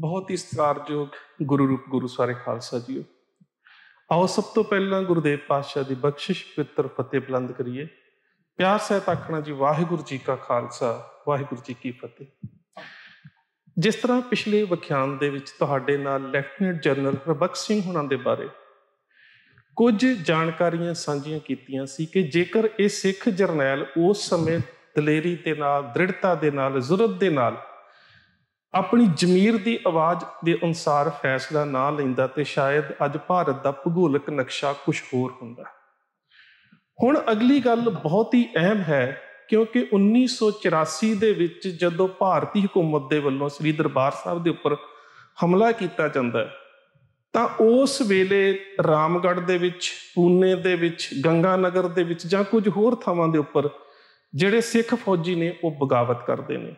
ਬਹੁਤ ਹੀ ਸਤਿਕਾਰਯੋਗ ਗੁਰੂ ਰੂਪ ਗੁਰੂ ਸਾਰੇ ਖਾਲਸਾ ਜੀਓ ਆਓ ਸਭ ਤੋਂ ਪਹਿਲਾਂ ਗੁਰਦੇਵ ਪਾਤਸ਼ਾਹ ਦੀ ਬਖਸ਼ਿਸ਼ ਪਿੱਤਰ ਫਤਿਹ ਬੁਲੰਦ ਕਰੀਏ ਪਿਆਰ ਸਹਿਤ ਆਖਣਾ ਜੀ ਵਾਹਿਗੁਰੂ ਜੀ ਕਾ ਖਾਲਸਾ ਵਾਹਿਗੁਰੂ ਜੀ ਕੀ ਫਤਿਹ ਜਿਸ ਤਰ੍ਹਾਂ ਪਿਛਲੇ ਵਿਖਿਆਨ ਦੇ ਵਿੱਚ ਤੁਹਾਡੇ ਨਾਲ ਲੈਫਟਨੈਂਟ ਜਨਰਲ ਰਬਖ ਸਿੰਘ ਹੁਣਾਂ ਦੇ ਬਾਰੇ ਕੁਝ ਜਾਣਕਾਰੀਆਂ ਸਾਂਝੀਆਂ ਕੀਤੀਆਂ ਸੀ ਕਿ ਜੇਕਰ ਇਹ ਸਿੱਖ ਜਰਨੈਲ ਉਸ ਸਮੇਂ ਦਲੇਰੀ ਤੇ ਨਾਲ ਦ੍ਰਿੜਤਾ ਦੇ ਨਾਲ ਜ਼ੁਰਤ ਦੇ ਨਾਲ ਆਪਣੀ ਜ਼ਮੀਰ ਦੀ ਆਵਾਜ਼ ਦੇ ਅਨੁਸਾਰ ਫੈਸਲਾ ਨਾ ਲੈਂਦਾ ਤੇ ਸ਼ਾਇਦ ਅੱਜ ਭਾਰਤ ਦਾ ਭੂਗੋਲਿਕ ਨਕਸ਼ਾ ਕੁਝ ਹੋਰ ਹੁੰਦਾ ਹੁਣ ਅਗਲੀ ਗੱਲ ਬਹੁਤ ਹੀ ਅਹਿਮ ਹੈ ਕਿਉਂਕਿ 1984 ਦੇ ਵਿੱਚ ਜਦੋਂ ਭਾਰਤੀ ਹਕੂਮਤ ਦੇ ਵੱਲੋਂ ਸ੍ਰੀ ਦਰਬਾਰ ਸਾਹਿਬ ਦੇ ਉੱਪਰ ਹਮਲਾ ਕੀਤਾ ਜਾਂਦਾ ਤਾਂ ਉਸ ਵੇਲੇ ਰਾਮਗੜ੍ਹ ਦੇ ਵਿੱਚ ਪੂਨੇ ਦੇ ਵਿੱਚ ਗੰਗਾਨਗਰ ਦੇ ਵਿੱਚ ਜਾਂ ਕੁਝ ਹੋਰ ਥਾਵਾਂ ਦੇ ਉੱਪਰ ਜਿਹੜੇ ਸਿੱਖ ਫੌਜੀ ਨੇ ਉਹ ਬਗਾਵਤ ਕਰਦੇ ਨੇ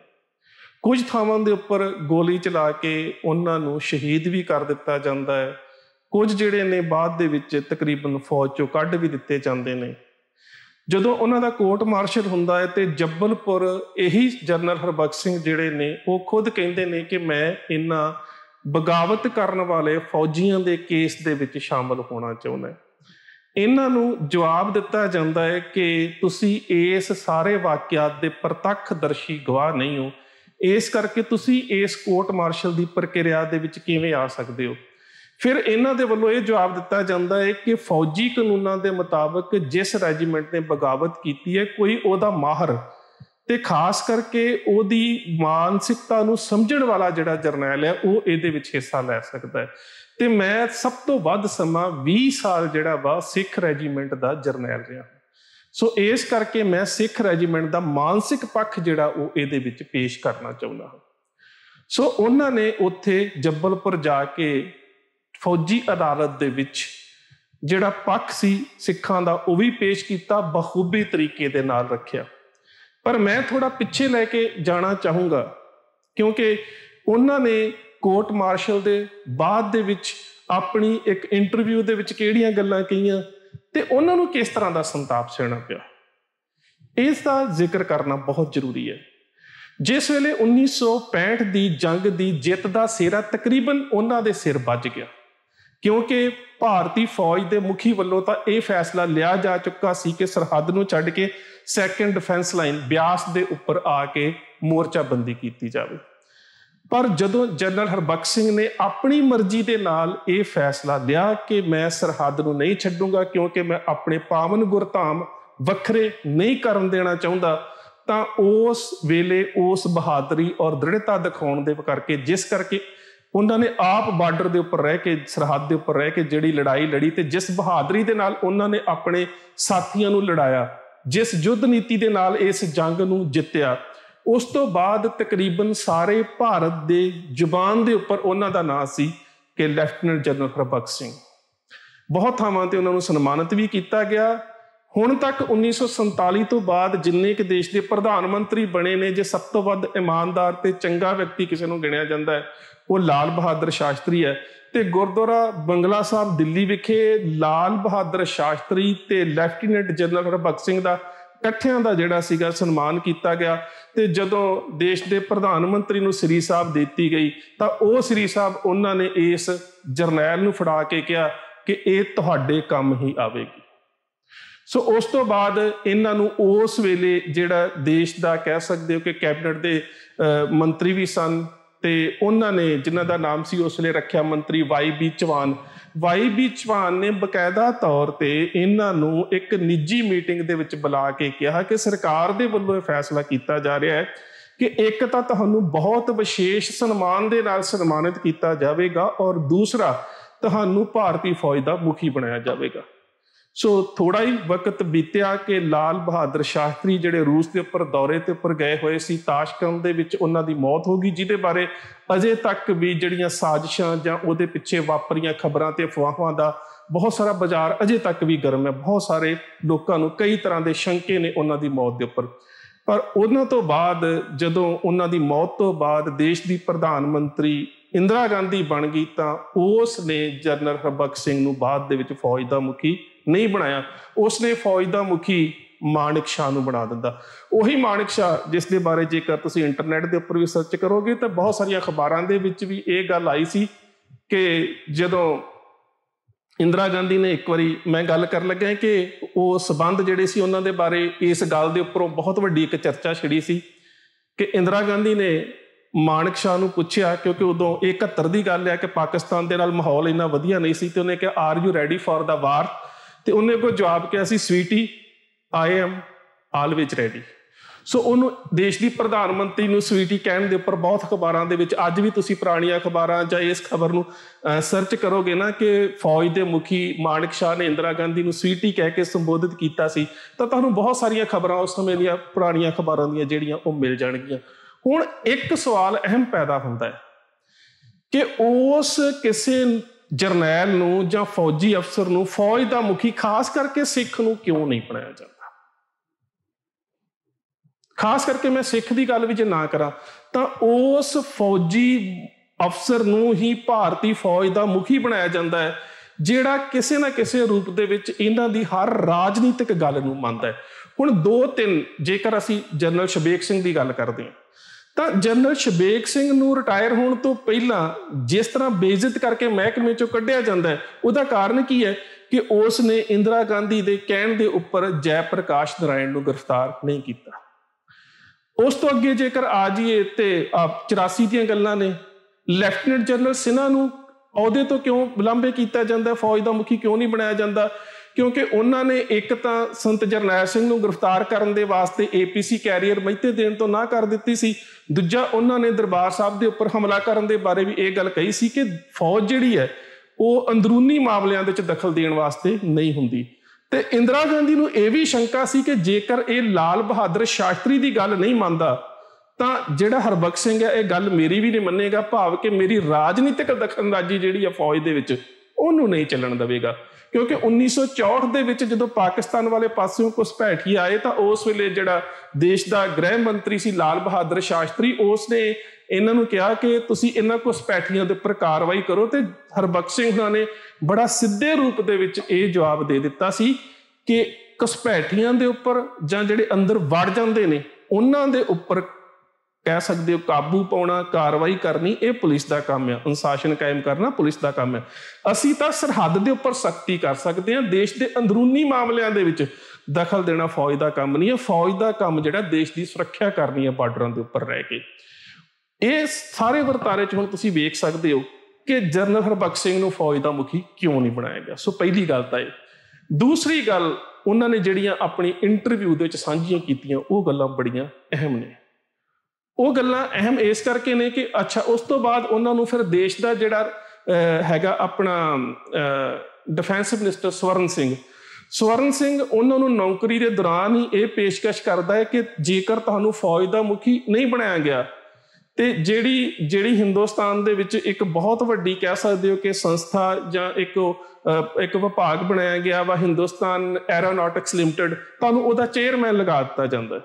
ਕੁਝ ਥਾਵਾਂ ਦੇ ਉੱਪਰ ਗੋਲੀ ਚਲਾ ਕੇ ਉਹਨਾਂ ਨੂੰ ਸ਼ਹੀਦ ਵੀ ਕਰ ਦਿੱਤਾ ਜਾਂਦਾ ਹੈ ਕੁਝ ਜਿਹੜੇ ਨੇ ਬਾਅਦ ਦੇ ਵਿੱਚ ਤਕਰੀਬਨ ਫੌਜ ਚੋਂ ਕੱਢ ਵੀ ਦਿੱਤੇ ਜਾਂਦੇ ਨੇ ਜਦੋਂ ਉਹਨਾਂ ਦਾ ਕੋਰਟ ਮਾਰਸ਼ਲ ਹੁੰਦਾ ਹੈ ਤੇ ਜੱਬਲਪੁਰ ਇਹੀ ਜਨਰਲ ਹਰਬਖਸ਼ ਸਿੰਘ ਜਿਹੜੇ ਨੇ ਉਹ ਖੁਦ ਕਹਿੰਦੇ ਨੇ ਕਿ ਮੈਂ ਇਹਨਾਂ ਬਗਾਵਤ ਕਰਨ ਵਾਲੇ ਫੌਜੀਆਂ ਦੇ ਕੇਸ ਦੇ ਵਿੱਚ ਸ਼ਾਮਲ ਹੋਣਾ ਚਾਹੁੰਦਾ ਇਹਨਾਂ ਨੂੰ ਜਵਾਬ ਦਿੱਤਾ ਜਾਂਦਾ ਹੈ ਕਿ ਤੁਸੀਂ ਇਸ ਸਾਰੇ ਵਾਕਿਆਤ ਦੇ ਪ੍ਰਤੱਖ ਦਰਸ਼ੀ ਗਵਾਹ ਨਹੀਂ ਹੋ ਇਸ ਕਰਕੇ ਤੁਸੀਂ ਇਸ ਕੋਰਟ ਮਾਰਸ਼ਲ ਦੀ ਪ੍ਰਕਿਰਿਆ ਦੇ ਵਿੱਚ ਕਿਵੇਂ ਆ ਸਕਦੇ ਹੋ ਫਿਰ ਇਹਨਾਂ ਦੇ ਵੱਲੋਂ ਇਹ ਜਵਾਬ ਦਿੱਤਾ ਜਾਂਦਾ ਹੈ ਕਿ ਫੌਜੀ ਕਾਨੂੰਨਾਂ ਦੇ ਮੁਤਾਬਕ ਜਿਸ ਰੈਜੀਮੈਂਟ ਨੇ ਬਗਾਵਤ ਕੀਤੀ ਹੈ ਕੋਈ ਉਹਦਾ ਮਾਹਰ ਤੇ ਖਾਸ ਕਰਕੇ ਉਹਦੀ ਮਾਨਸਿਕਤਾ ਨੂੰ ਸਮਝਣ ਵਾਲਾ ਜਿਹੜਾ ਜਰਨੈਲ ਹੈ ਉਹ ਇਹਦੇ ਵਿੱਚ ਹਿੱਸਾ ਲੈ ਸਕਦਾ ਹੈ ਤੇ ਮੈਂ ਸਭ ਤੋਂ ਵੱਧ ਸਮਾਂ 20 ਸਾਲ ਜਿਹੜਾ ਵਾ ਸਿੱਖ ਰੈਜੀਮੈਂਟ ਦਾ ਜਰਨੈਲ ਰਿਹਾ ਸੋ ਇਸ ਕਰਕੇ ਮੈਂ ਸਿੱਖ ਰੈਜੀਮੈਂਟ ਦਾ ਮਾਨਸਿਕ ਪੱਖ ਜਿਹੜਾ ਉਹ ਇਹਦੇ ਵਿੱਚ ਪੇਸ਼ ਕਰਨਾ ਚਾਹੁੰਦਾ ਹਾਂ ਸੋ ਉਹਨਾਂ ਨੇ ਉੱਥੇ ਜੱਬਲਪੁਰ ਜਾ ਕੇ ਫੌਜੀ ਅਦਾਲਤ ਦੇ ਵਿੱਚ ਜਿਹੜਾ ਪੱਖ ਸੀ ਸਿੱਖਾਂ ਦਾ ਉਹ ਵੀ ਪੇਸ਼ ਕੀਤਾ ਬਖੂਬੀ ਤਰੀਕੇ ਦੇ ਨਾਲ ਰੱਖਿਆ ਪਰ ਮੈਂ ਥੋੜਾ ਪਿੱਛੇ ਲੈ ਕੇ ਜਾਣਾ ਚਾਹੂੰਗਾ ਕਿਉਂਕਿ ਉਹਨਾਂ ਨੇ ਕੋਰਟ ਮਾਰਸ਼ਲ ਦੇ ਬਾਅਦ ਦੇ ਵਿੱਚ ਆਪਣੀ ਇੱਕ ਇੰਟਰਵਿਊ ਦੇ ਵਿੱਚ ਕਿਹੜੀਆਂ ਗੱਲਾਂ ਕਹੀਆਂ ਤੇ ਉਹਨਾਂ ਨੂੰ ਕਿਸ ਤਰ੍ਹਾਂ ਦਾ ਸੰਤਾਪ ਸਹਿਣਾ ਪਿਆ ਇਸ ਦਾ ਜ਼ਿਕਰ ਕਰਨਾ ਬਹੁਤ ਜ਼ਰੂਰੀ ਹੈ ਜਿਸ ਵੇਲੇ 1965 ਦੀ ਜੰਗ ਦੀ ਜਿੱਤ ਦਾ ਸੇਰਾ ਤਕਰੀਬਨ ਉਹਨਾਂ ਦੇ ਸਿਰ ਵੱਜ ਗਿਆ ਕਿਉਂਕਿ ਭਾਰਤੀ ਫੌਜ ਦੇ ਮੁਖੀ ਵੱਲੋਂ ਤਾਂ ਇਹ ਫੈਸਲਾ ਲਿਆ ਜਾ ਚੁੱਕਾ ਸੀ ਕਿ ਸਰਹੱਦ ਨੂੰ ਛੱਡ ਕੇ ਸੈਕੰਡ ਡਿਫੈਂਸ ਲਾਈਨ ਬਿਆਸ ਦੇ ਉੱਪਰ ਆ ਕੇ ਮੋਰਚਾ ਬੰਦੀ ਕੀਤੀ ਜਾਵੇ ਪਰ ਜਦੋਂ ਜਨਰਲ ਹਰਬਖਸ਼ ਸਿੰਘ ਨੇ ਆਪਣੀ ਮਰਜ਼ੀ ਦੇ ਨਾਲ ਇਹ ਫੈਸਲਾ ਲਿਆ ਕਿ ਮੈਂ ਸਰਹੱਦ ਨੂੰ ਨਹੀਂ ਛੱਡੂੰਗਾ ਕਿਉਂਕਿ ਮੈਂ ਆਪਣੇ ਪਾਵਨ ਗੁਰਧਾਮ ਵੱਖਰੇ ਨਹੀਂ ਕਰਨ ਦੇਣਾ ਚਾਹੁੰਦਾ ਤਾਂ ਉਸ ਵੇਲੇ ਉਸ ਬਹਾਦਰੀ ਔਰ ਦ੍ਰਿੜਤਾ ਦਿਖਾਉਣ ਦੇ ਕਰਕੇ ਜਿਸ ਕਰਕੇ ਉਹਨਾਂ ਨੇ ਆਪ ਬਾਰਡਰ ਦੇ ਉੱਪਰ ਰਹਿ ਕੇ ਸਰਹੱਦ ਦੇ ਉੱਪਰ ਰਹਿ ਕੇ ਜਿਹੜੀ ਲੜਾਈ ਲੜੀ ਤੇ ਜਿਸ ਬਹਾਦਰੀ ਦੇ ਨਾਲ ਉਹਨਾਂ ਨੇ ਆਪਣੇ ਸਾਥੀਆਂ ਨੂੰ ਲੜਾਇਆ ਜਿਸ ਯੁੱਧ ਨੀਤੀ ਦੇ ਨਾਲ ਇਸ ਜੰਗ ਨੂੰ ਜਿੱਤਿਆ ਉਸ ਤੋਂ ਬਾਅਦ ਤਕਰੀਬਨ ਸਾਰੇ ਭਾਰਤ ਦੇ ਜ਼ੁਬਾਨ ਦੇ ਉੱਪਰ ਉਹਨਾਂ ਦਾ ਨਾਮ ਸੀ ਕਿ ਲੈਫਟਨੈਂਟ ਜਨਰਲ ਹਰਬਖਸ਼ ਸਿੰਘ ਬਹੁਤ ਥਾਵਾਂ ਤੇ ਉਹਨਾਂ ਨੂੰ ਸਨਮਾਨਿਤ ਵੀ ਕੀਤਾ ਗਿਆ ਹੁਣ ਤੱਕ 1947 ਤੋਂ ਬਾਅਦ ਜਿੰਨੇ ਕਿ ਦੇਸ਼ ਦੇ ਪ੍ਰਧਾਨ ਮੰਤਰੀ ਬਣੇ ਨੇ ਜੇ ਸਭ ਤੋਂ ਵੱਧ ਇਮਾਨਦਾਰ ਤੇ ਚੰਗਾ ਵਿਅਕਤੀ ਕਿਸੇ ਨੂੰ ਗਿਣਿਆ ਜਾਂਦਾ ਹੈ ਉਹ ਲਾਲ ਬਹਾਦਰ ਸ਼ਾਸਤਰੀ ਹੈ ਤੇ ਗੁਰਦੁਆਰਾ ਬੰਗਲਾ ਸਾਹਿਬ ਦਿੱਲੀ ਵਿਖੇ ਲਾਲ ਬਹਾਦਰ ਸ਼ਾਸਤਰੀ ਤੇ ਲੈਫਟੀਨੈਂਟ ਜਨਰਲ ਹਰਬਖਸ਼ ਸਿੰਘ ਦਾ ਇਕੱਠਿਆਂ ਦਾ ਜਿਹੜਾ ਸੀਗਾ ਸਨਮਾਨ ਕੀਤਾ ਗਿਆ ਤੇ ਜਦੋਂ ਦੇਸ਼ ਦੇ ਪ੍ਰਧਾਨ ਮੰਤਰੀ ਨੂੰ ਸ੍ਰੀ ਸਾਹਿਬ ਦਿੱਤੀ ਗਈ ਤਾਂ ਉਹ ਸ੍ਰੀ ਸਾਹਿਬ ਉਹਨਾਂ ਨੇ ਇਸ ਜਰਨੈਲ ਨੂੰ ਫੜਾ ਕੇ ਕਿਹਾ ਕਿ ਇਹ ਤੁਹਾਡੇ ਕੰਮ ਹੀ ਆਵੇਗੀ ਸੋ ਉਸ ਤੋਂ ਬਾਅਦ ਇਹਨਾਂ ਨੂੰ ਉਸ ਵੇਲੇ ਜਿਹੜਾ ਦੇਸ਼ ਦਾ ਕਹਿ ਸਕਦੇ ਹੋ ਕਿ ਕੈਬਨਿਟ ਦੇ ਮੰਤਰੀ ਵੀ ਸਨ ਤੇ ਉਹਨਾਂ ਨੇ ਜਿਨ੍ਹਾਂ ਦਾ ਨਾਮ ਸੀ ਉਸ ਵੇਲੇ ਰੱਖਿਆ ਮੰਤਰੀ Y B Chavan B Chavan ਨੇ ਬਕਾਇਦਾ ਤੌਰ ਤੇ ਇਹਨਾਂ ਨੂੰ ਇੱਕ ਨਿੱਜੀ ਮੀਟਿੰਗ ਦੇ ਵਿੱਚ ਬੁਲਾ ਕੇ ਕਿਹਾ ਕਿ ਸਰਕਾਰ ਦੇ ਵੱਲੋਂ ਇਹ ਫੈਸਲਾ ਕੀਤਾ ਜਾ ਰਿਹਾ ਹੈ ਕਿ ਇੱਕ ਤਾਂ ਤੁਹਾਨੂੰ ਬਹੁਤ ਵਿਸ਼ੇਸ਼ ਸਨਮਾਨ ਦੇ ਨਾਲ ਸਨਮਾਨਿਤ ਕੀਤਾ ਜਾਵੇਗਾ ਔਰ ਦੂਸਰਾ ਤੁਹਾਨੂੰ ਭਾਰਤੀ ਫੌਜ ਦਾ ਮੁਖੀ ਬਣਾਇਆ ਜਾਵੇਗਾ ਸੋ ਥੋੜਾ ਹੀ ਵਕਤ ਬੀਤਿਆ ਕਿ ਲਾਲ ਬਹਾਦਰ ਸ਼ਾਸਤਰੀ ਜਿਹੜੇ ਰੂਸ ਦੇ ਉੱਪਰ ਦੌਰੇ ਤੇ ਉੱਪਰ ਗਏ ਹੋਏ ਸੀ ਤਾਸ਼ਕੰਦ ਦੇ ਵਿੱਚ ਉਹਨਾਂ ਦੀ ਮੌਤ ਹੋ ਗਈ ਜਿਹਦੇ ਬਾਰੇ ਅਜੇ ਤੱਕ ਵੀ ਜਿਹੜੀਆਂ ਸਾਜ਼ਿਸ਼ਾਂ ਜਾਂ ਉਹਦੇ ਪਿੱਛੇ ਵਾਪਰੀਆਂ ਖਬਰਾਂ ਤੇ ਅਫਵਾਹਾਂ ਦਾ ਬਹੁਤ ਸਾਰਾ ਬਾਜ਼ਾਰ ਅਜੇ ਤੱਕ ਵੀ ਗਰਮ ਹੈ ਬਹੁਤ ਸਾਰੇ ਲੋਕਾਂ ਨੂੰ ਕਈ ਤਰ੍ਹਾਂ ਦੇ ਸ਼ੰਕੇ ਨੇ ਉਹਨਾਂ ਦੀ ਮੌਤ ਦੇ ਉੱਪਰ ਪਰ ਉਹਨਾਂ ਤੋਂ ਬਾਅਦ ਜਦੋਂ ਉਹਨਾਂ ਦੀ ਮੌਤ ਤੋਂ ਬਾਅਦ ਦੇਸ਼ ਦੀ ਪ੍ਰਧਾਨ ਮੰਤਰੀ ਇੰਦਰਾ ਗਾਂਧੀ ਬਣ ਗਈ ਤਾਂ ਉਸ ਨੇ ਜਨਰਲ ਹਰਬਖ ਸਿੰਘ ਨੂੰ ਬਾਅਦ ਦੇ ਵਿੱਚ ਫੌਜ ਦਾ ਮੁਖੀ ਨਹੀਂ ਬਣਾਇਆ ਉਸਨੇ ਫੌਜ ਦਾ ਮੁਖੀ ਮਾਨਿਕ ਸ਼ਾਹ ਨੂੰ ਬਣਾ ਦਿੰਦਾ ਉਹੀ ਮਾਨਿਕ ਸ਼ਾਹ ਜਿਸ ਦੇ ਬਾਰੇ ਜੇਕਰ ਤੁਸੀਂ ਇੰਟਰਨੈਟ ਦੇ ਉੱਪਰ ਵੀ ਸਰਚ ਕਰੋਗੇ ਤਾਂ ਬਹੁਤ ਸਾਰੀਆਂ ਅਖਬਾਰਾਂ ਦੇ ਵਿੱਚ ਵੀ ਇਹ ਗੱਲ ਆਈ ਸੀ ਕਿ ਜਦੋਂ ਇੰਦਰਾ ਗਾਂਧੀ ਨੇ ਇੱਕ ਵਾਰੀ ਮੈਂ ਗੱਲ ਕਰਨ ਲੱਗਾ ਕਿ ਉਹ ਸਬੰਧ ਜਿਹੜੇ ਸੀ ਉਹਨਾਂ ਦੇ ਬਾਰੇ ਇਸ ਗੱਲ ਦੇ ਉੱਪਰੋਂ ਬਹੁਤ ਵੱਡੀ ਇੱਕ ਚਰਚਾ ਛਿੜੀ ਸੀ ਕਿ ਇੰਦਰਾ ਗਾਂਧੀ ਨੇ ਮਾਨਕ ਸ਼ਾਹ ਨੂੰ ਪੁੱਛਿਆ ਕਿਉਂਕਿ ਉਦੋਂ 71 ਦੀ ਗੱਲ ਹੈ ਕਿ ਪਾਕਿਸਤਾਨ ਦੇ ਨਾਲ ਮਾਹੌਲ ਇੰਨਾ ਵਧੀਆ ਨਹੀਂ ਸੀ ਤੇ ਉਹਨੇ ਕਿਹਾ are you ready for the war ਤੇ ਉਹਨੇ ਕੋ ਜਵਾਬ ਕਿਹਾ ਸੀ sweetie I am always ready so ਉਹਨੂੰ ਦੇਸ਼ ਦੀ ਪ੍ਰਧਾਨ ਮੰਤਰੀ ਨੂੰ ਸਵੀਟੀ ਕਹਿਣ ਦੇ ਉੱਪਰ ਬਹੁਤ ਖਬਰਾਂ ਦੇ ਵਿੱਚ ਅੱਜ ਵੀ ਤੁਸੀਂ ਪੁਰਾਣੀਆਂ ਖਬਰਾਂ ਜਾਂ ਇਸ ਖਬਰ ਨੂੰ ਸਰਚ ਕਰੋਗੇ ਨਾ ਕਿ ਫੌਜ ਦੇ ਮੁਖੀ ਮਾਨਕ ਸ਼ਾਹ ਨੇ ਇੰਦਰਾ ਗਾਂਧੀ ਨੂੰ ਸਵੀਟੀ ਕਹਿ ਕੇ ਸੰਬੋਧਿਤ ਕੀਤਾ ਸੀ ਤਾਂ ਤੁਹਾਨੂੰ ਬਹੁਤ ਸਾਰੀਆਂ ਖਬਰਾਂ ਉਸ ਸਮੇਂ ਦੀਆਂ ਪੁਰਾਣੀਆਂ ਖਬਰਾਂ ਦੀਆਂ ਜਿਹੜੀਆਂ ਉਹ ਮਿਲ ਜਾਣਗੀਆਂ ਹੁਣ ਇੱਕ ਸਵਾਲ ਅਹਿਮ ਪੈਦਾ ਹੁੰਦਾ ਹੈ ਕਿ ਉਸ ਕਿਸੇ ਜਰਨੈਲ ਨੂੰ ਜਾਂ ਫੌਜੀ ਅਫਸਰ ਨੂੰ ਫੌਜ ਦਾ ਮੁਖੀ ਖਾਸ ਕਰਕੇ ਸਿੱਖ ਨੂੰ ਕਿਉਂ ਨਹੀਂ ਬਣਾਇਆ ਜਾਂਦਾ ਖਾਸ ਕਰਕੇ ਮੈਂ ਸਿੱਖ ਦੀ ਗੱਲ ਵੀ ਜੇ ਨਾ ਕਰਾਂ ਤਾਂ ਉਸ ਫੌਜੀ ਅਫਸਰ ਨੂੰ ਹੀ ਭਾਰਤੀ ਫੌਜ ਦਾ ਮੁਖੀ ਬਣਾਇਆ ਜਾਂਦਾ ਹੈ ਜਿਹੜਾ ਕਿਸੇ ਨਾ ਕਿਸੇ ਰੂਪ ਦੇ ਵਿੱਚ ਇਹਨਾਂ ਦੀ ਹਰ ਰਾਜਨੀਤਿਕ ਗੱਲ ਨੂੰ ਮੰਨਦਾ ਹੈ ਹੁਣ ਦੋ ਤਿੰਨ ਜੇਕਰ ਅਸੀਂ ਜਨਰਲ ਸ਼ਬੇਕ ਸਿੰਘ ਦੀ ਗੱਲ ਕਰਦੇ ਹਾਂ ਤਾਂ ਜਨਰਲ ਸ਼ਬੇਕ ਸਿੰਘ ਨੂੰ ਰਿਟਾਇਰ ਹੋਣ ਤੋਂ ਪਹਿਲਾਂ ਜਿਸ ਤਰ੍ਹਾਂ ਬੇਇੱਜ਼ਤ ਕਰਕੇ ਮਹਿਕਮੇ ਚੋਂ ਕੱਢਿਆ ਜਾਂਦਾ ਹੈ ਉਹਦਾ ਕਾਰਨ ਕੀ ਹੈ ਕਿ ਉਸ ਨੇ ਇੰਦਰਾ ਗਾਂਧੀ ਦੇ ਕਹਿਣ ਦੇ ਉੱਪਰ ਜੈ ਪ੍ਰਕਾਸ਼ ਨਰਾਇਣ ਨੂੰ ਗ੍ਰਿਫਤਾਰ ਨਹੀਂ ਕੀਤਾ ਉਸ ਤੋਂ ਅੱਗੇ ਜੇਕਰ ਆ ਜੀਏ ਤੇ 84 ਦੀਆਂ ਗੱਲਾਂ ਨੇ ਲੈਫਟਨੈਂਟ ਜਨਰਲ ਸਿਨਾ ਨੂੰ ਅਹੁਦੇ ਤੋਂ ਕਿਉਂ ਬਲੰਬੇ ਕੀਤਾ ਜਾਂਦਾ ਫੌਜ ਦਾ ਮੁਖੀ ਕਿਉਂ ਨਹੀਂ ਬਣਾਇਆ ਜਾਂਦਾ ਕਿਉਂਕਿ ਉਹਨਾਂ ਨੇ ਇੱਕ ਤਾਂ ਸੰਤ ਜਰਨੈਲ ਸਿੰਘ ਨੂੰ ਗ੍ਰਿਫਤਾਰ ਕਰਨ ਦੇ ਵਾਸਤੇ ਏਪੀਸੀ ਕੈਰੀਅਰ ਮਹਿਤੇ ਦੇਣ ਤੋਂ ਨਾ ਕਰ ਦਿੱਤੀ ਸੀ ਦੂਜਾ ਉਹਨਾਂ ਨੇ ਦਰਬਾਰ ਸਾਹਿਬ ਦੇ ਉੱਪਰ ਹਮਲਾ ਕਰਨ ਦੇ ਬਾਰੇ ਵੀ ਇਹ ਗੱਲ ਕਹੀ ਸੀ ਕਿ ਫੌਜ ਜਿਹੜੀ ਹੈ ਉਹ ਅੰਦਰੂਨੀ ਮਾਮਲਿਆਂ ਦੇ ਵਿੱਚ ਦਖਲ ਦੇਣ ਵਾਸਤੇ ਨਹੀਂ ਹੁੰਦੀ ਤੇ ਇੰਦਰਾ ਗਾਂਧੀ ਨੂੰ ਇਹ ਵੀ ਸ਼ੰਕਾ ਸੀ ਕਿ ਜੇਕਰ ਇਹ ਲਾਲ ਬਹਾਦਰ ਸ਼ਾਸਤਰੀ ਦੀ ਗੱਲ ਨਹੀਂ ਮੰਨਦਾ ਤਾਂ ਜਿਹੜਾ ਹਰਬਖਸ਼ ਸਿੰਘ ਹੈ ਇਹ ਗੱਲ ਮੇਰੀ ਵੀ ਨਹੀਂ ਮੰਨੇਗਾ ਭਾਵ ਕਿ ਮੇਰੀ ਰਾਜਨੀਤਿਕ ਦਖਲਅੰਦਾਜ਼ੀ ਜਿਹੜੀ ਹੈ ਫੌਜ ਦੇ ਵਿੱਚ ਉਹਨੂੰ ਨਹੀਂ ਚੱਲਣ ਦੇਵੇਗਾ ਕਿਉਂਕਿ 1964 ਦੇ ਵਿੱਚ ਜਦੋਂ ਪਾਕਿਸਤਾਨ ਵਾਲੇ ਪਾਸਿਓਂ ਭੈਠੀ ਆਏ ਤਾਂ ਉਸ ਵੇਲੇ ਜਿਹੜਾ ਦੇਸ਼ ਦਾ ਗ੍ਰਹਿ ਮੰਤਰੀ ਸੀ ਲਾਲ ਬਹਾਦਰ ਸ਼ਾਸਤਰੀ ਉਸ ਨੇ ਇਹਨਾਂ ਨੂੰ ਕਿਹਾ ਕਿ ਤੁਸੀਂ ਇਹਨਾਂ ਘੁਸਪੈਠੀਆਂ ਦੇ ਉੱਪਰ ਕਾਰਵਾਈ ਕਰੋ ਤੇ ਹਰਬਖਸ਼ ਸਿੰਘ ਉਹਨਾਂ ਨੇ ਬੜਾ ਸਿੱਧੇ ਰੂਪ ਦੇ ਵਿੱਚ ਇਹ ਜਵਾਬ ਦੇ ਦਿੱਤਾ ਸੀ ਕਿ ਘੁਸਪੈਠੀਆਂ ਦੇ ਉੱਪਰ ਜਾਂ ਜਿਹੜੇ ਅੰਦਰ ਵੜ ਜਾਂਦੇ ਨੇ ਉਹਨਾਂ ਦੇ ਉੱਪਰ ਕਹਿ ਸਕਦੇ ਹੋ ਕਾਬੂ ਪਾਉਣਾ ਕਾਰਵਾਈ ਕਰਨੀ ਇਹ ਪੁਲਿਸ ਦਾ ਕੰਮ ਹੈ ਅਨੁਸ਼ਾਸਨ ਕਾਇਮ ਕਰਨਾ ਪੁਲਿਸ ਦਾ ਕੰਮ ਹੈ ਅਸੀਂ ਤਾਂ ਸਰਹੱਦ ਦੇ ਉੱਪਰ ਸਖਤੀ ਕਰ ਸਕਦੇ ਹਾਂ ਦੇਸ਼ ਦੇ ਅੰਦਰੂਨੀ ਮਾਮਲਿਆਂ ਦੇ ਵਿੱਚ ਦਖਲ ਦੇਣਾ ਫੌਜ ਦਾ ਕੰਮ ਨਹੀਂ ਹੈ ਫੌਜ ਦਾ ਕੰਮ ਜਿਹੜਾ ਦੇਸ਼ ਦੀ ਸੁਰੱਖਿਆ ਕਰਨੀ ਹੈ ਬਾਰਡਰਾਂ ਦੇ ਉੱਪਰ ਰਹਿ ਕੇ ਇਹ ਸਾਰੇ ਵਰਤਾਰੇ 'ਚ ਹੁਣ ਤੁਸੀਂ ਵੇਖ ਸਕਦੇ ਹੋ ਕਿ ਜਨਰਲ ਹਰਬਖਸ਼ ਸਿੰਘ ਨੂੰ ਫੌਜ ਦਾ ਮੁਖੀ ਕਿਉਂ ਨਹੀਂ ਬਣਾਇਆ ਗਿਆ ਸੋ ਪਹਿਲੀ ਗੱਲ ਤਾਂ ਇਹ ਦੂਸਰੀ ਗੱਲ ਉਹਨਾਂ ਨੇ ਜਿਹੜੀਆਂ ਆਪਣੀ ਇੰਟਰਵਿਊ ਦੇ ਵਿੱਚ ਸਾਂਝੀਆਂ ਕੀਤੀਆਂ ਉਹ ਗੱਲਾਂ ਬੜੀਆਂ ਅਹਿਮ ਨੇ ਉਹ ਗੱਲਾਂ ਅਹਿਮ ਇਸ ਕਰਕੇ ਨੇ ਕਿ ਅੱਛਾ ਉਸ ਤੋਂ ਬਾਅਦ ਉਹਨਾਂ ਨੂੰ ਫਿਰ ਦੇਸ਼ ਦਾ ਜਿਹੜਾ ਹੈਗਾ ਆਪਣਾ ਡਿਫੈਂਸ ਮਿਨਿਸਟਰ ਸਵਰਨ ਸਿੰਘ ਸਵਰਨ ਸਿੰਘ ਉਹਨਾਂ ਨੂੰ ਨੌਕਰੀ ਦੇ ਦੌਰਾਨ ਹੀ ਇਹ ਪੇਸ਼ਕਸ਼ ਕਰਦਾ ਹੈ ਕਿ ਜੇਕਰ ਤੁਹਾਨੂੰ ਫੌਜ ਦਾ ਮੁਖੀ ਨਹੀਂ ਬਣਾਇਆ ਗਿਆ ਤੇ ਜਿਹੜੀ ਜਿਹੜੀ ਹਿੰਦੁਸਤਾਨ ਦੇ ਵਿੱਚ ਇੱਕ ਬਹੁਤ ਵੱਡੀ ਕਹਿ ਸਕਦੇ ਹੋ ਕਿ ਸੰਸਥਾ ਜਾਂ ਇੱਕ ਇੱਕ ਵਿਭਾਗ ਬਣਾਇਆ ਗਿਆ ਵਾ ਹਿੰਦੁਸਤਾਨ ਐਰੋਨੌਟਿਕਸ ਲਿਮਟਿਡ ਤੁਹਾਨੂੰ ਉਹਦਾ ਚੇਅਰਮੈਨ ਲਗਾ ਦਿੱਤਾ ਜਾਂਦਾ ਹੈ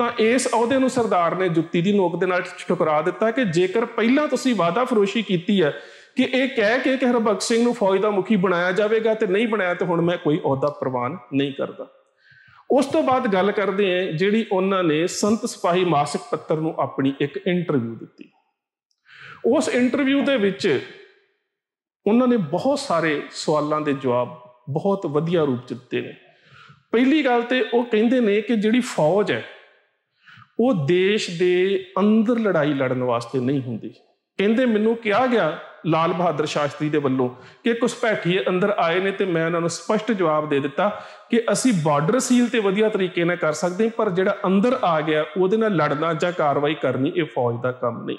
ਤਾਂ ਇਸ ਅਹੁਦੇ ਨੂੰ ਸਰਦਾਰ ਨੇ ਜੁੱਤੀ ਦੀ ਨੋਕ ਦੇ ਨਾਲ ਠੁਕਰਾ ਦਿੱਤਾ ਕਿ ਜੇਕਰ ਪਹਿਲਾਂ ਤੁਸੀਂ ਵਾਅਦਾ ਫਰੋਸ਼ੀ ਕੀਤੀ ਹੈ ਕਿ ਇਹ ਕਹਿ ਕੇ ਕਿ ਹਰਬਖਸ਼ ਸਿੰਘ ਨੂੰ ਫੌਜ ਦਾ ਮੁਖੀ ਬਣਾਇਆ ਜਾਵੇਗਾ ਤੇ ਨਹੀਂ ਬਣਾਇਆ ਤੇ ਹੁਣ ਮੈਂ ਕੋਈ ਅਹੁਦਾ ਪ੍ਰਵਾਨ ਨਹੀਂ ਕਰਦਾ ਉਸ ਤੋਂ ਬਾਅਦ ਗੱਲ ਕਰਦੇ ਆ ਜਿਹੜੀ ਉਹਨਾਂ ਨੇ ਸੰਤ ਸਿਪਾਹੀ ਮਾਸਿਕ ਪੱਤਰ ਨੂੰ ਆਪਣੀ ਇੱਕ ਇੰਟਰਵਿਊ ਦਿੱਤੀ ਉਸ ਇੰਟਰਵਿਊ ਦੇ ਵਿੱਚ ਉਹਨਾਂ ਨੇ ਬਹੁਤ ਸਾਰੇ ਸਵਾਲਾਂ ਦੇ ਜਵਾਬ ਬਹੁਤ ਵਧੀਆ ਰੂਪ ਚ ਦਿੱਤੇ ਨੇ ਪਹਿਲੀ ਗੱਲ ਤੇ ਉਹ ਕਹਿੰਦੇ ਨੇ ਕਿ ਜਿਹੜੀ ਫੌਜ ਹੈ ਉਹ ਦੇਸ਼ ਦੇ ਅੰਦਰ ਲੜਾਈ ਲੜਨ ਵਾਸਤੇ ਨਹੀਂ ਹੁੰਦੀ ਕਹਿੰਦੇ ਮੈਨੂੰ ਕਿਹਾ ਗਿਆ ਲਾਲ ਬਹਾਦਰ ਸ਼ਾਸਤਰੀ ਦੇ ਵੱਲੋਂ ਕਿ ਕੁਝ ਭੈਠੀਏ ਅੰਦਰ ਆਏ ਨੇ ਤੇ ਮੈਂ ਉਹਨਾਂ ਨੂੰ ਸਪਸ਼ਟ ਜਵਾਬ ਦੇ ਦਿੱਤਾ ਕਿ ਅਸੀਂ ਬਾਰਡਰ ਸੀਲ ਤੇ ਵਧੀਆ ਤਰੀਕੇ ਨਾਲ ਕਰ ਸਕਦੇ ਹਾਂ ਪਰ ਜਿਹੜਾ ਅੰਦਰ ਆ ਗਿਆ ਉਹਦੇ ਨਾਲ ਲੜਨਾ ਜਾਂ ਕਾਰਵਾਈ ਕਰਨੀ ਇਹ ਫੌਜ ਦਾ ਕੰਮ ਨਹੀਂ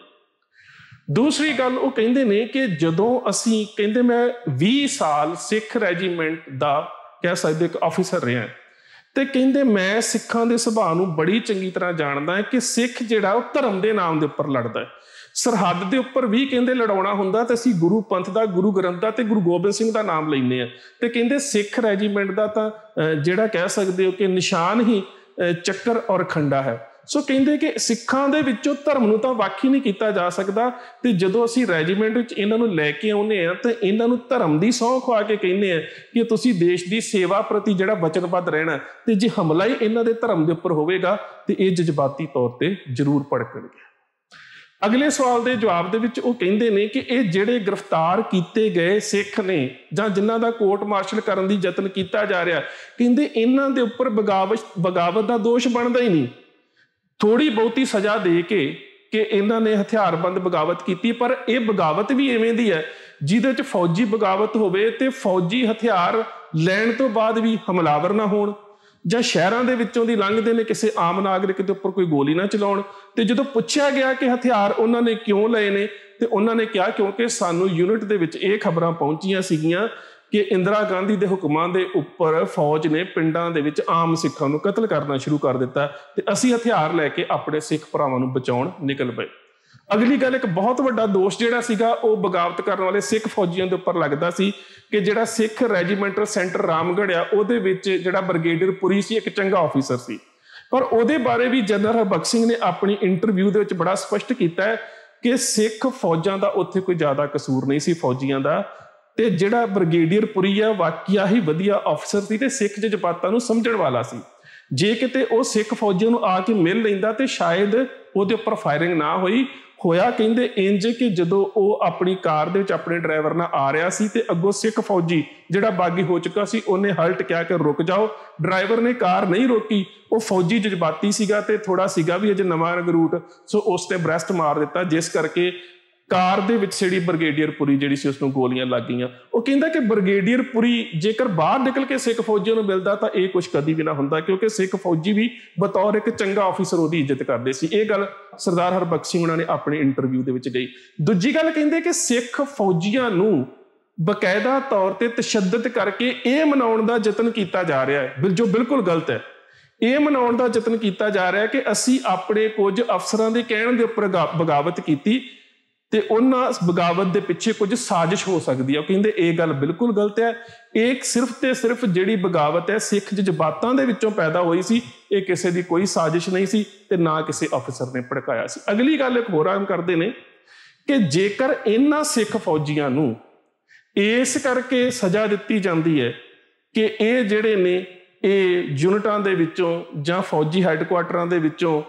ਦੂਸਰੀ ਗੱਲ ਉਹ ਕਹਿੰਦੇ ਨੇ ਕਿ ਜਦੋਂ ਅਸੀਂ ਕਹਿੰਦੇ ਮੈਂ 20 ਸਾਲ ਸਿੱਖ ਰੈਜੀਮੈਂਟ ਦਾ ਕਹਿ ਸਕਦੇ ਇੱਕ ਆਫੀਸਰ ਰਿਹਾ ਤੇ ਕਹਿੰਦੇ ਮੈਂ ਸਿੱਖਾਂ ਦੇ ਸੁਭਾਅ ਨੂੰ ਬੜੀ ਚੰਗੀ ਤਰ੍ਹਾਂ ਜਾਣਦਾ ਹਾਂ ਕਿ ਸਿੱਖ ਜਿਹੜਾ ਉਹ ਧਰਮ ਦੇ ਨਾਮ ਦੇ ਉੱਪਰ ਲੜਦਾ ਹੈ ਸਰਹੱਦ ਦੇ ਉੱਪਰ ਵੀ ਕਹਿੰਦੇ ਲੜਾਉਣਾ ਹੁੰਦਾ ਤੇ ਅਸੀਂ ਗੁਰੂ ਪੰਥ ਦਾ ਗੁਰੂ ਗ੍ਰੰਥ ਦਾ ਤੇ ਗੁਰੂ ਗੋਬਿੰਦ ਸਿੰਘ ਦਾ ਨਾਮ ਲੈਨੇ ਆ ਤੇ ਕਹਿੰਦੇ ਸਿੱਖ ਰੈਜੀਮੈਂਟ ਦਾ ਤਾਂ ਜਿਹੜਾ ਕਹਿ ਸਕਦੇ ਹੋ ਕਿ ਨਿਸ਼ਾਨ ਹੀ ਚੱਕਰ ਔਰ ਖੰਡਾ ਹੈ ਸੋ ਕਹਿੰਦੇ ਕਿ ਸਿੱਖਾਂ ਦੇ ਵਿੱਚੋਂ ਧਰਮ ਨੂੰ ਤਾਂ ਹੀ ਨਹੀਂ ਕੀਤਾ ਜਾ ਸਕਦਾ ਤੇ ਜਦੋਂ ਅਸੀਂ ਰੈਜੀਮੈਂਟ ਵਿੱਚ ਇਹਨਾਂ ਨੂੰ ਲੈ ਕੇ ਆਉਨੇ ਆ ਤੇ ਇਹਨਾਂ ਨੂੰ ਧਰਮ ਦੀ ਸੌਂ ਖਵਾ ਕੇ ਕਹਿੰਦੇ ਆ ਕਿ ਤੁਸੀਂ ਦੇਸ਼ ਦੀ ਸੇਵਾ ਪ੍ਰਤੀ ਜਿਹੜਾ ਵਚਨਬੱਧ ਰਹਿਣਾ ਤੇ ਜੇ ਹਮਲਾ ਹੀ ਇਹਨਾਂ ਦੇ ਧਰਮ ਦੇ ਉੱਪਰ ਹੋਵੇਗਾ ਤੇ ਇਹ ਜਜ਼ਬਾਤੀ ਤੌਰ ਤੇ ਜ਼ਰੂਰ ਭੜਕਣਗੇ ਅਗਲੇ ਸਵਾਲ ਦੇ ਜਵਾਬ ਦੇ ਵਿੱਚ ਉਹ ਕਹਿੰਦੇ ਨੇ ਕਿ ਇਹ ਜਿਹੜੇ ਗ੍ਰਿਫਤਾਰ ਕੀਤੇ ਗਏ ਸਿੱਖ ਨੇ ਜਾਂ ਜਿਨ੍ਹਾਂ ਦਾ ਕੋਰਟ ਮਾਰਸ਼ਲ ਕਰਨ ਦੀ ਯਤਨ ਕੀਤਾ ਜਾ ਰਿਹਾ ਕਹਿੰਦੇ ਇਹਨਾਂ ਦੇ ਉੱਪਰ ਬਗਾਵਤ ਬਗਾਵਤ ਦਾ ਦੋਸ਼ ਬਣਦਾ ਹੀ ਨਹੀਂ ਥੋੜੀ ਬਹੁਤੀ ਸਜ਼ਾ ਦੇ ਕੇ ਕਿ ਇਹਨਾਂ ਨੇ ਹਥਿਆਰਬੰਦ ਬਗਾਵਤ ਕੀਤੀ ਪਰ ਇਹ ਬਗਾਵਤ ਵੀ ਐਵੇਂ ਦੀ ਹੈ ਜਿਹਦੇ 'ਚ ਫੌਜੀ ਬਗਾਵਤ ਹੋਵੇ ਤੇ ਫੌਜੀ ਹਥਿਆਰ ਲੈਣ ਤੋਂ ਬਾਅਦ ਵੀ ਹਮਲਾਵਰ ਨਾ ਹੋਣ ਜਾਂ ਸ਼ਹਿਰਾਂ ਦੇ ਵਿੱਚੋਂ ਦੀ ਲੰਘਦੇ ਨੇ ਕਿਸੇ ਆਮ ਨਾਗਰਿਕ ਦੇ ਉੱਪਰ ਕੋਈ ਗੋਲੀ ਨਾ ਚਲਾਉਣ ਤੇ ਜਦੋਂ ਪੁੱਛਿਆ ਗਿਆ ਕਿ ਹਥਿਆਰ ਉਹਨਾਂ ਨੇ ਕਿਉਂ ਲਏ ਨੇ ਤੇ ਉਹਨਾਂ ਨੇ ਕਿਹਾ ਕਿਉਂਕਿ ਸਾਨੂੰ ਯੂਨਿਟ ਦੇ ਵਿੱਚ ਇਹ ਖਬਰਾਂ ਪਹੁੰਚੀਆਂ ਸੀਗੀਆਂ ਕਿ ਇੰਦਰਾ ਗਾਂਧੀ ਦੇ ਹੁਕਮਾਂ ਦੇ ਉੱਪਰ ਫੌਜ ਨੇ ਪਿੰਡਾਂ ਦੇ ਵਿੱਚ ਆਮ ਸਿੱਖਾਂ ਨੂੰ ਕਤਲ ਕਰਨਾ ਸ਼ੁਰੂ ਕਰ ਦਿੱਤਾ ਤੇ ਅਸੀਂ ਹਥਿਆਰ ਲੈ ਕੇ ਆਪਣੇ ਸਿੱਖ ਭਰਾਵਾਂ ਨੂੰ ਬਚਾਉਣ ਨਿਕਲ ਪਏ ਅਗਲੀ ਗੱਲ ਇੱਕ ਬਹੁਤ ਵੱਡਾ ਦੋਸ਼ ਜਿਹੜਾ ਸੀਗਾ ਉਹ ਬਗਾਵਤ ਕਰਨ ਵਾਲੇ ਸਿੱਖ ਫੌਜੀਆਂ ਦੇ ਉੱਪਰ ਲੱਗਦਾ ਸੀ ਕਿ ਜਿਹੜਾ ਸਿੱਖ ਰੈਜੀਮੈਂਟਲ ਸੈਂਟਰ ਰਾਮਗੜ੍ਹ ਆ ਉਹਦੇ ਵਿੱਚ ਜਿਹੜਾ ਬ੍ਰਿਗੇਡੀਅਰ ਪੁਰੀ ਸੀ ਇੱਕ ਚੰਗਾ ਆਫੀਸਰ ਸੀ ਪਰ ਉਹਦੇ ਬਾਰੇ ਵੀ ਜਨਰਲ ਹਰਬਖਸ਼ ਸਿੰਘ ਨੇ ਆਪਣੀ ਇੰਟਰਵਿਊ ਦੇ ਵਿੱਚ ਬੜਾ ਸਪਸ਼ਟ ਕੀਤਾ ਹੈ ਕਿ ਸਿੱਖ ਫੌਜਾਂ ਦਾ ਉੱਥੇ ਕੋਈ ਜ਼ਿਆਦਾ ਕਸੂਰ ਨਹੀਂ ਸੀ ਫੌਜੀਆਂ ਦਾ ਤੇ ਜਿਹੜਾ ਬ੍ਰਿਗੇਡੀਅਰ ਪੁਰੀਆ ਵਾਕਿਆ ਹੀ ਵਧੀਆ ਅਫਸਰ ਸੀ ਤੇ ਸਿੱਖ ਜਜ਼ਬਾਤਾਂ ਨੂੰ ਸਮਝਣ ਵਾਲਾ ਸੀ ਜੇ ਕਿਤੇ ਉਹ ਸਿੱਖ ਫੌਜੀਆਂ ਨੂੰ ਆ ਕੇ ਮਿਲ ਲੈਂਦਾ ਤੇ ਸ਼ਾਇਦ ਉਹਦੇ ਉੱਪਰ ਫਾਇਰਿੰਗ ਨਾ ਹੋਈ ਹੋਇਆ ਕਹਿੰਦੇ ਇੰਜ ਕਿ ਜਦੋਂ ਉਹ ਆਪਣੀ ਕਾਰ ਦੇ ਵਿੱਚ ਆਪਣੇ ਡਰਾਈਵਰ ਨਾਲ ਆ ਰਿਹਾ ਸੀ ਤੇ ਅੱਗੋਂ ਸਿੱਖ ਫੌਜੀ ਜਿਹੜਾ ਬਾਗੀ ਹੋ ਚੁੱਕਾ ਸੀ ਉਹਨੇ ਹਲਟ ਕਿਹਾ ਕਿ ਰੁਕ ਜਾਓ ਡਰਾਈਵਰ ਨੇ ਕਾਰ ਨਹੀਂ ਰੋਕੀ ਉਹ ਫੌਜੀ ਜਜ਼ਬਾਤੀ ਸੀਗਾ ਤੇ ਥੋੜਾ ਸੀਗਾ ਵੀ ਅਜੇ ਨਵਾਂ ਰੂਟ ਸੋ ਉਸ ਤੇ ਬ੍ਰੈਸਟ ਮਾਰ ਦਿੱਤਾ ਜਿਸ ਕਰਕੇ ਕਾਰ ਦੇ ਵਿੱਚ ਜਿਹੜੀ ਬ੍ਰਿਗੇਡੀਅਰ ਪੁਰੀ ਜਿਹੜੀ ਸੀ ਉਸ ਨੂੰ ਗੋਲੀਆਂ ਲੱਗ ਗਈਆਂ ਉਹ ਕਹਿੰਦਾ ਕਿ ਬ੍ਰਿਗੇਡੀਅਰ ਪੁਰੀ ਜੇਕਰ ਬਾਹਰ ਨਿਕਲ ਕੇ ਸਿੱਖ ਫੌਜੀਆਂ ਨੂੰ ਮਿਲਦਾ ਤਾਂ ਇਹ ਕੁਝ ਕਦੀ ਵੀ ਨਾ ਹੁੰਦਾ ਕਿਉਂਕਿ ਸਿੱਖ ਫੌਜੀ ਵੀ ਬਤੌਰ ਇੱਕ ਚੰਗਾ ਆਫੀਸਰ ਉਹਦੀ ਇੱਜ਼ਤ ਕਰਦੇ ਸੀ ਇਹ ਗੱਲ ਸਰਦਾਰ ਹਰਬਖਸ਼ ਸਿੰਘ ਉਹਨਾਂ ਨੇ ਆਪਣੇ ਇੰਟਰਵਿਊ ਦੇ ਵਿੱਚ ਗਈ ਦੂਜੀ ਗੱਲ ਕਹਿੰਦੇ ਕਿ ਸਿੱਖ ਫੌਜੀਆਂ ਨੂੰ ਬਕਾਇਦਾ ਤੌਰ ਤੇ ਤਸ਼ੱਦਦ ਕਰਕੇ ਇਹ ਮਨਾਉਣ ਦਾ ਯਤਨ ਕੀਤਾ ਜਾ ਰਿਹਾ ਹੈ ਜੋ ਬਿਲਕੁਲ ਗਲਤ ਹੈ ਇਹ ਮਨਾਉਣ ਦਾ ਯਤਨ ਕੀਤਾ ਜਾ ਰਿਹਾ ਹੈ ਕਿ ਅਸੀਂ ਆਪਣੇ ਕੁਝ ਅਫਸਰਾਂ ਦੇ ਕਹਿਣ ਦੇ ਉੱਪਰ ਬਗਾਵਤ ਕੀਤੀ ਤੇ ਉਹਨਾਂ ਬਗਾਵਤ ਦੇ ਪਿੱਛੇ ਕੁਝ ਸਾਜ਼ਿਸ਼ ਹੋ ਸਕਦੀ ਹੈ ਉਹ ਕਹਿੰਦੇ ਇਹ ਗੱਲ ਬਿਲਕੁਲ ਗਲਤ ਹੈ ਇਹ ਸਿਰਫ ਤੇ ਸਿਰਫ ਜਿਹੜੀ ਬਗਾਵਤ ਹੈ ਸਿੱਖ ਜਜ਼ਬਾਤਾਂ ਦੇ ਵਿੱਚੋਂ ਪੈਦਾ ਹੋਈ ਸੀ ਇਹ ਕਿਸੇ ਦੀ ਕੋਈ ਸਾਜ਼ਿਸ਼ ਨਹੀਂ ਸੀ ਤੇ ਨਾ ਕਿਸੇ ਅਫਸਰ ਨੇ ਭੜਕਾਇਆ ਸੀ ਅਗਲੀ ਗੱਲ ਇੱਕ ਹੋਰ ਆਮ ਕਰਦੇ ਨੇ ਕਿ ਜੇਕਰ ਇਹਨਾਂ ਸਿੱਖ ਫੌਜੀਆਂ ਨੂੰ ਇਸ ਕਰਕੇ ਸਜ਼ਾ ਦਿੱਤੀ ਜਾਂਦੀ ਹੈ ਕਿ ਇਹ ਜਿਹੜੇ ਨੇ ਇਹ ਯੂਨਿਟਾਂ ਦੇ ਵਿੱਚੋਂ ਜਾਂ ਫੌਜੀ ਹੈੱਡਕੁਆਟਰਾਂ ਦੇ ਵਿੱਚੋਂ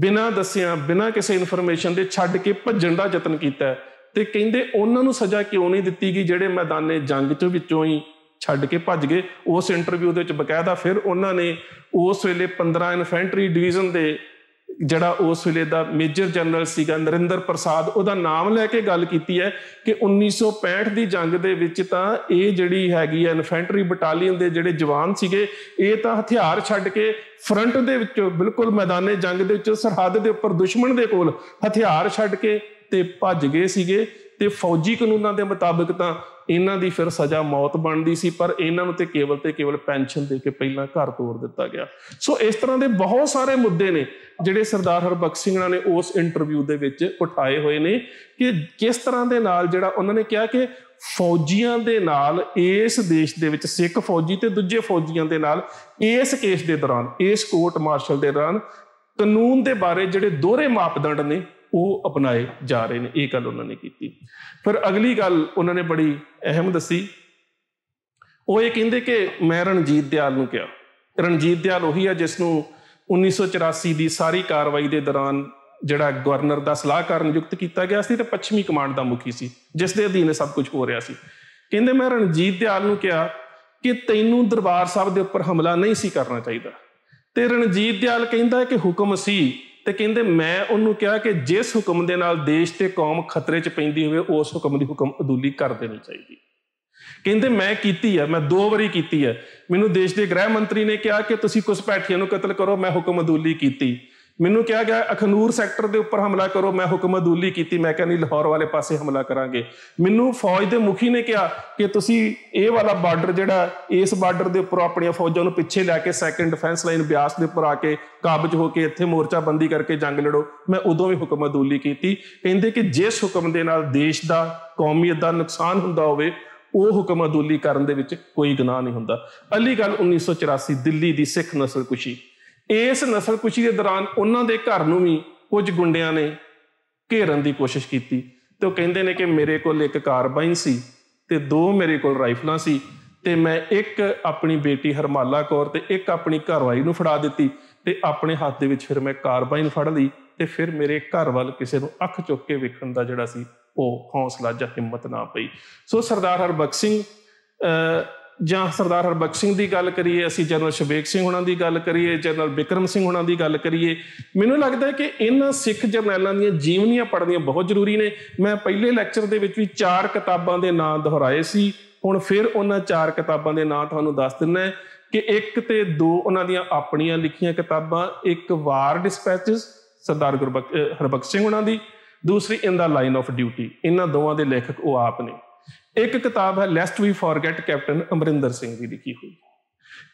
ਬਿਨਾਂ ਦੱਸਿਆਂ ਬਿਨਾਂ ਕਿਸੇ ਇਨਫੋਰਮੇਸ਼ਨ ਦੇ ਛੱਡ ਕੇ ਭੱਜਣ ਦਾ ਯਤਨ ਕੀਤਾ ਤੇ ਕਹਿੰਦੇ ਉਹਨਾਂ ਨੂੰ ਸਜ਼ਾ ਕਿਉਂ ਨਹੀਂ ਦਿੱਤੀ ਗਈ ਜਿਹੜੇ ਮੈਦਾਨੇ ਜੰਗ ਤੋਂ ਵਿੱਚੋਂ ਹੀ ਛੱਡ ਕੇ ਭੱਜ ਗਏ ਉਸ ਇੰਟਰਵਿਊ ਦੇ ਵਿੱਚ ਬਕਾਇਦਾ ਫਿਰ ਉਹਨਾਂ ਨੇ ਉਸ ਵੇਲੇ 15 ਇਨਫੈਂਟਰੀ ਡਿਵੀਜ਼ਨ ਦੇ ਜਿਹੜਾ ਉਸ ਵੇਲੇ ਦਾ ਮੇਜਰ ਜਨਰਲ ਸੀਗਾ ਨਰਿੰਦਰ ਪ੍ਰਸਾਦ ਉਹਦਾ ਨਾਮ ਲੈ ਕੇ ਗੱਲ ਕੀਤੀ ਹੈ ਕਿ 1965 ਦੀ ਜੰਗ ਦੇ ਵਿੱਚ ਤਾਂ ਇਹ ਜਿਹੜੀ ਹੈਗੀ ਹੈ ਇਨਫੈਂਟਰੀ ਬਟਾਲੀਅਨ ਦੇ ਜਿਹੜੇ ਜਵਾਨ ਸੀਗੇ ਇਹ ਤਾਂ ਹਥਿਆਰ ਛੱਡ ਕੇ ਫਰੰਟ ਦੇ ਵਿੱਚ ਬਿਲਕੁਲ ਮੈਦਾਨੇ ਜੰਗ ਦੇ ਵਿੱਚ ਸਰਹੱਦ ਦੇ ਉੱਪਰ ਦੁਸ਼ਮਣ ਦੇ ਕੋਲ ਹਥਿਆਰ ਛੱਡ ਕੇ ਤੇ ਭੱਜ ਗਏ ਸੀਗੇ ਤੇ ਫੌਜੀ ਕਾਨੂੰਨਾਂ ਦੇ ਮੁਤਾਬਕ ਤਾਂ ਇਹਨਾਂ ਦੀ ਫਿਰ ਸਜ਼ਾ ਮੌਤ ਬਣਦੀ ਸੀ ਪਰ ਇਹਨਾਂ ਨੂੰ ਤੇ ਕੇਵਲ ਤੇ ਕੇਵਲ ਪੈਨਸ਼ਨ ਦੇ ਕੇ ਪਹਿਲਾਂ ਘਰ ਤੋੜ ਦਿੱਤਾ ਗਿਆ ਸੋ ਇਸ ਤਰ੍ਹਾਂ ਦੇ ਬਹੁਤ ਸਾਰੇ ਮੁੱਦੇ ਨੇ ਜਿਹੜੇ ਸਰਦਾਰ ਹਰਬਖਸ਼ ਸਿੰਘ ਨੇ ਉਸ ਇੰਟਰਵਿਊ ਦੇ ਵਿੱਚ ਉਠਾਏ ਹੋਏ ਨੇ ਕਿ ਕਿਸ ਤਰ੍ਹਾਂ ਦੇ ਨਾਲ ਜਿਹੜਾ ਉਹਨਾਂ ਨੇ ਕਿਹਾ ਕਿ ਫੌਜੀਆਂ ਦੇ ਨਾਲ ਇਸ ਦੇਸ਼ ਦੇ ਵਿੱਚ ਸਿੱਖ ਫੌਜੀ ਤੇ ਦੂਜੇ ਫੌਜੀਆਂ ਦੇ ਨਾਲ ਇਸ ਕੇਸ ਦੇ ਦੌਰਾਨ ਇਸ ਕੋਰਟ ਮਾਰਸ਼ਲ ਦੇ ਦੌਰਾਨ ਕਾਨੂੰਨ ਦੇ ਬਾਰੇ ਜਿਹੜੇ ਦੋਹਰੇ ਮਾਪਦੰਡ ਨੇ ਉਹ ਅਪਣਾਏ ਜਾ ਰਹੇ ਨੇ ਇਹ ਗੱਲ ਉਹਨਾਂ ਨੇ ਕੀਤੀ ਫਿਰ ਅਗਲੀ ਗੱਲ ਉਹਨਾਂ ਨੇ ਬੜੀ ਅਹਿਮ ਦੱਸੀ ਉਹ ਇਹ ਕਹਿੰਦੇ ਕਿ ਮੈਂ ਰਣਜੀਤ ਦਿਆਲ ਨੂੰ ਕਿਹਾ ਰਣਜੀਤ ਦਿਆਲ ਉਹੀ ਹੈ ਜਿਸ ਨੂੰ 1984 ਦੀ ਸਾਰੀ ਕਾਰਵਾਈ ਦੇ ਦੌਰਾਨ ਜਿਹੜਾ ਗਵਰਨਰ ਦਾ ਸਲਾਹਕਾਰ ਨਿਯੁਕਤ ਕੀਤਾ ਗਿਆ ਸੀ ਤੇ ਪੱਛਮੀ ਕਮਾਂਡ ਦਾ ਮੁਖੀ ਸੀ ਜਿਸ ਦੇ ਅਧੀਨ ਸਭ ਕੁਝ ਹੋ ਰਿਹਾ ਸੀ ਕਹਿੰਦੇ ਮੈਂ ਰਣਜੀਤ ਦਿਆਲ ਨੂੰ ਕਿਹਾ ਕਿ ਤੈਨੂੰ ਦਰਬਾਰ ਸਾਹਿਬ ਦੇ ਉੱਪਰ ਹਮਲਾ ਨਹੀਂ ਸੀ ਕਰਨਾ ਚਾਹੀਦਾ ਤੇ ਰਣਜੀਤ ਦਿਆਲ ਕਹਿੰਦਾ ਕਿ ਹੁਕਮ ਸੀ ਤੇ ਕਹਿੰਦੇ ਮੈਂ ਉਹਨੂੰ ਕਿਹਾ ਕਿ ਜਿਸ ਹੁਕਮ ਦੇ ਨਾਲ ਦੇਸ਼ ਤੇ ਕੌਮ ਖਤਰੇ 'ਚ ਪੈਂਦੀ ਹੋਵੇ ਉਸ ਹੁਕਮ ਦੀ ਹੁਕਮ ਅਦੂਲੀ ਕਰ ਦੇਣੀ ਚਾਹੀਦੀ ਕਹਿੰਦੇ ਮੈਂ ਕੀਤੀ ਆ ਮੈਂ ਦੋ ਵਾਰੀ ਕੀਤੀ ਆ ਮੈਨੂੰ ਦੇਸ਼ ਦੇ ਗ੍ਰਹਿ ਮੰਤਰੀ ਨੇ ਕਿਹਾ ਕਿ ਤੁਸੀਂ ਕੁਸਪੈਠੀਆਂ ਨੂੰ ਕਤਲ ਕਰੋ ਮੈਂ ਹੁਕਮ ਅਦੂਲੀ ਕੀਤੀ ਮੈਨੂੰ ਕਿਹਾ ਗਿਆ ਅਖਨੂਰ ਸੈਕਟਰ ਦੇ ਉੱਪਰ ਹਮਲਾ ਕਰੋ ਮੈਂ ਹੁਕਮ ਅਦੂਲੀ ਕੀਤੀ ਮੈਂ ਕਹਿੰਦੀ ਲਾਹੌਰ ਵਾਲੇ ਪਾਸੇ ਹਮਲਾ ਕਰਾਂਗੇ ਮੈਨੂੰ ਫੌਜ ਦੇ ਮੁਖੀ ਨੇ ਕਿਹਾ ਕਿ ਤੁਸੀਂ ਇਹ ਵਾਲਾ ਬਾਰਡਰ ਜਿਹੜਾ ਇਸ ਬਾਰਡਰ ਦੇ ਉੱਪਰ ਆਪਣੀਆਂ ਫੌਜਾਂ ਨੂੰ ਪਿੱਛੇ ਲੈ ਕੇ ਸੈਕੰਡ ਡਿਫੈਂਸ ਲਾਈਨ ਬਿਆਸ ਦੇ ਉੱਪਰ ਆ ਕੇ ਕਾਬਜ ਹੋ ਕੇ ਇੱਥੇ ਮੋਰਚਾ ਬੰਦੀ ਕਰਕੇ ਜੰਗ ਲੜੋ ਮੈਂ ਉਦੋਂ ਵੀ ਹੁਕਮ ਅਦੂਲੀ ਕੀਤੀ ਕਹਿੰਦੇ ਕਿ ਜਿਸ ਹੁਕਮ ਦੇ ਨਾਲ ਦੇਸ਼ ਦਾ ਕੌਮੀਅਤ ਦਾ ਨੁਕਸਾਨ ਹੁੰਦਾ ਹੋਵੇ ਉਹ ਹੁਕਮ ਅਦੂਲੀ ਕਰਨ ਦੇ ਵਿੱਚ ਕੋਈ ਗੁਨਾਹ ਨਹੀਂ ਹੁੰਦਾ ਅਲੀ ਗੱਲ 1984 ਦਿੱਲੀ ਦੀ ਸਿੱਖ ਨਸਲ ਕੁਸ਼ੀ ਇਸ ਨਸਲਕੁਸ਼ੀ ਦੇ ਦੌਰਾਨ ਉਹਨਾਂ ਦੇ ਘਰ ਨੂੰ ਵੀ ਕੁਝ ਗੁੰਡਿਆਂ ਨੇ ਘੇਰਨ ਦੀ ਕੋਸ਼ਿਸ਼ ਕੀਤੀ ਤੇ ਉਹ ਕਹਿੰਦੇ ਨੇ ਕਿ ਮੇਰੇ ਕੋਲ ਇੱਕ ਕਾਰਬਾਈਨ ਸੀ ਤੇ ਦੋ ਮੇਰੇ ਕੋਲ ਰਾਈਫਲਾਂ ਸੀ ਤੇ ਮੈਂ ਇੱਕ ਆਪਣੀ ਬੇਟੀ ਹਰਮਾਲਾ ਕੌਰ ਤੇ ਇੱਕ ਆਪਣੀ ਘਰਵਾਲੀ ਨੂੰ ਫੜਾ ਦਿੱਤੀ ਤੇ ਆਪਣੇ ਹੱਥ ਦੇ ਵਿੱਚ ਫਿਰ ਮੈਂ ਕਾਰਬਾਈਨ ਫੜ ਲਈ ਤੇ ਫਿਰ ਮੇਰੇ ਘਰ ਵੱਲ ਕਿਸੇ ਨੂੰ ਅੱਖ ਚੁੱਕ ਕੇ ਵੇਖਣ ਦਾ ਜਿਹੜਾ ਸੀ ਉਹ ਹੌਸਲਾ ਜਾਂ ਹਿੰਮਤ ਨਾ ਪਈ ਸੋ ਸਰਦਾਰ ਹਰਬਖਸ਼ ਸਿੰਘ ਜਾਂ ਸਰਦਾਰ ਹਰਬਖਸ਼ ਸਿੰਘ ਦੀ ਗੱਲ ਕਰੀਏ ਅਸੀਂ ਜਨਰਲ ਸ਼ਬੇਕ ਸਿੰਘ ਹੁਣਾਂ ਦੀ ਗੱਲ ਕਰੀਏ ਜਨਰਲ ਬਿਕਰਮ ਸਿੰਘ ਹੁਣਾਂ ਦੀ ਗੱਲ ਕਰੀਏ ਮੈਨੂੰ ਲੱਗਦਾ ਹੈ ਕਿ ਇਹਨਾਂ ਸਿੱਖ ਜਰਨੈਲਾਂ ਦੀਆਂ ਜੀਵਨੀਆਂ ਪੜ੍ਹਨੀਆਂ ਬਹੁਤ ਜ਼ਰੂਰੀ ਨੇ ਮੈਂ ਪਹਿਲੇ ਲੈਕਚਰ ਦੇ ਵਿੱਚ ਵੀ ਚਾਰ ਕਿਤਾਬਾਂ ਦੇ ਨਾਂ ਦੁਹਰਾਏ ਸੀ ਹੁਣ ਫਿਰ ਉਹਨਾਂ ਚਾਰ ਕਿਤਾਬਾਂ ਦੇ ਨਾਂ ਤੁਹਾਨੂੰ ਦੱਸ ਦਿੰਨਾ ਕਿ ਇੱਕ ਤੇ ਦੋ ਉਹਨਾਂ ਦੀਆਂ ਆਪਣੀਆਂ ਲਿਖੀਆਂ ਕਿਤਾਬਾਂ ਇੱਕ ਵਾਰ ਡਿਸਪੈਚਸ ਸਰਦਾਰ ਗੁਰਬਖਸ਼ ਹਰਬਖਸ਼ ਸਿੰਘ ਹੁਣਾਂ ਦੀ ਦੂਸਰੀ in the line of duty ਇਹਨਾਂ ਦੋਵਾਂ ਦੇ ਲੇਖਕ ਉਹ ਆਪ ਨੇ ਇੱਕ ਕਿਤਾਬ ਹੈ lest we forget captain Amarinder Singh ਦੀ ਲਿਖੀ ਹੋਈ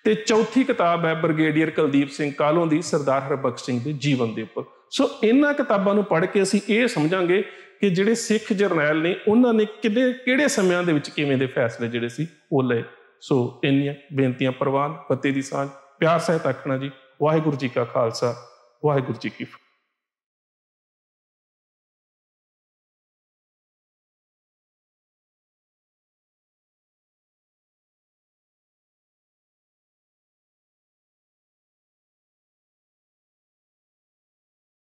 ਤੇ ਚੌਥੀ ਕਿਤਾਬ ਹੈ ਬ੍ਰਿਗੇਡੀਅਰ ਕੁਲਦੀਪ ਸਿੰਘ ਕਾਲੋਂ ਦੀ ਸਰਦਾਰ ਹਰਬਖਸ਼ ਸਿੰਘ ਦੇ ਜੀਵਨ ਦੇ ਉੱਪਰ ਸੋ ਇਹਨਾਂ ਕਿਤਾਬਾਂ ਨੂੰ ਪੜ੍ਹ ਕੇ ਅਸੀਂ ਇਹ ਸਮਝਾਂਗੇ ਕਿ ਜਿਹੜੇ ਸਿੱਖ ਜਰਨੈਲ ਨੇ ਉਹਨਾਂ ਨੇ ਕਿਹੜੇ ਕਿਹੜੇ ਸਮਿਆਂ ਦੇ ਵਿੱਚ ਕਿਵੇਂ ਦੇ ਫੈਸਲੇ ਜਿਹੜੇ ਸੀ ਉਹ ਲਏ ਸੋ ਇੰਨੀਆਂ ਬੇਨਤੀਆਂ ਪ੍ਰਵਾਨ ਪਤੇ ਦੀ ਸਾਂਝ ਪਿਆਰ ਸਹਿਤ ਆਖਣਾ ਜੀ ਵਾਹਿਗੁਰੂ ਜੀ ਕਾ ਖਾਲਸਾ ਵਾਹਿਗੁਰੂ ਜੀ ਕੀ ਫਤਿਹ